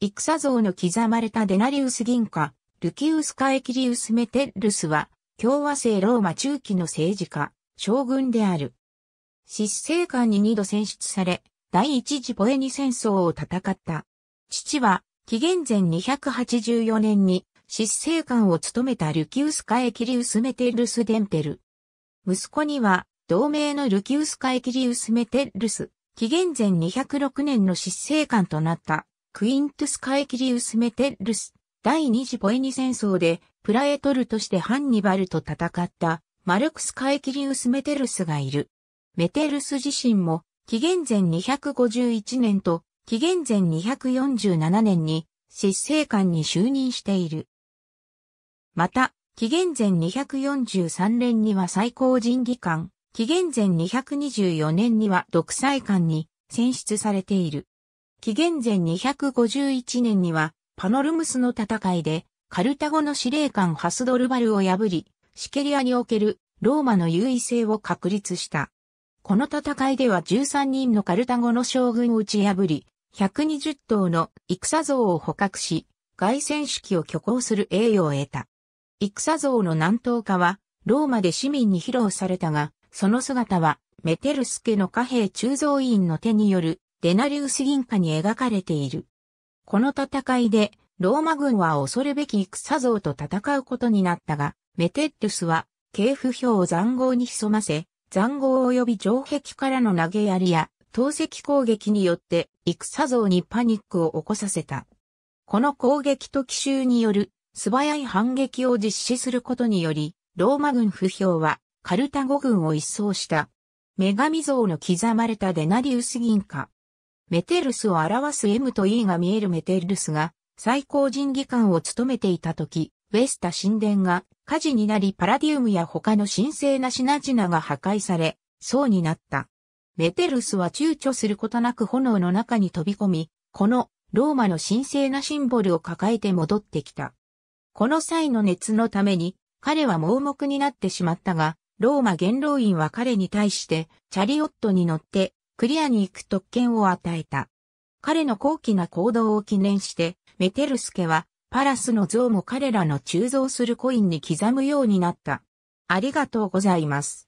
戦像の刻まれたデナリウス銀貨、ルキウス・カエキリウス・メテルスは、共和制ローマ中期の政治家、将軍である。執政官に二度選出され、第一次ポエニ戦争を戦った。父は、紀元前284年に、執政官を務めたルキウス・カエキリウス・メテルス・デンペル。息子には、同盟のルキウス・カエキリウス・メテルス、紀元前206年の執政官となったクイントス・カエキリウス・メテルス、第二次ポエニ戦争でプラエトルとしてハンニバルと戦ったマルクス・カエキリウス・メテルスがいる。メテルス自身も紀元前251年と紀元前247年に執政官に就任している。また、紀元前243年には最高人技官、紀元前224年には独裁官に選出されている。紀元前251年には、パノルムスの戦いで、カルタゴの司令官ハスドルバルを破り、シケリアにおけるローマの優位性を確立した。この戦いでは13人のカルタゴの将軍を打ち破り、120頭の戦像を捕獲し、外戦式を挙行する栄誉を得た。戦像の南東化は、ローマで市民に披露されたが、その姿は、メテルス家の貨幣鋳造員の手によるデナリウス銀貨に描かれている。この戦いで、ローマ軍は恐るべき戦像と戦うことになったが、メテッルスは、系譜表を残壕に潜ませ、残壕及び城壁からの投げやりや、投石攻撃によって、戦像にパニックを起こさせた。この攻撃と奇襲による素早い反撃を実施することにより、ローマ軍不評はカルタゴ軍を一掃した。女神像の刻まれたデナリウス銀貨、メテルスを表す M と E が見えるメテルスが最高人技官を務めていた時、ウェスタ神殿が火事になりパラディウムや他の神聖な品々が破壊され、そうになった。メテルスは躊躇することなく炎の中に飛び込み、このローマの神聖なシンボルを抱えて戻ってきた。この際の熱のために彼は盲目になってしまったが、ローマ元老院は彼に対してチャリオットに乗ってクリアに行く特権を与えた。彼の高貴な行動を記念して、メテルス家は、パラスの像も彼らの鋳造するコインに刻むようになった。ありがとうございます。